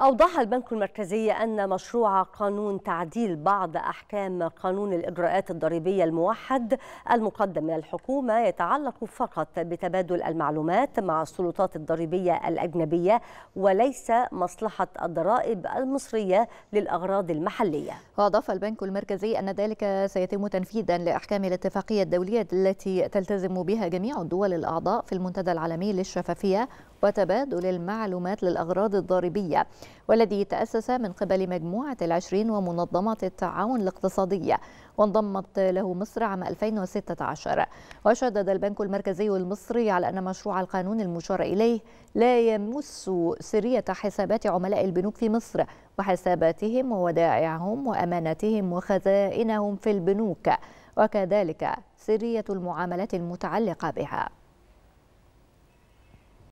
أوضح البنك المركزي أن مشروع قانون تعديل بعض أحكام قانون الإجراءات الضريبية الموحد المقدم من الحكومة يتعلق فقط بتبادل المعلومات مع السلطات الضريبية الأجنبية وليس مصلحة الضرائب المصرية للأغراض المحلية وأضاف البنك المركزي أن ذلك سيتم تنفيذا لأحكام الاتفاقية الدولية التي تلتزم بها جميع الدول الأعضاء في المنتدى العالمي للشفافية وتبادل المعلومات للأغراض الضريبية والذي تأسس من قبل مجموعة العشرين ومنظمة التعاون الاقتصادية وانضمت له مصر عام 2016 وشدد البنك المركزي المصري على أن مشروع القانون المشار إليه لا يمس سرية حسابات عملاء البنوك في مصر وحساباتهم وودائعهم وأماناتهم وخزائنهم في البنوك وكذلك سرية المعاملات المتعلقة بها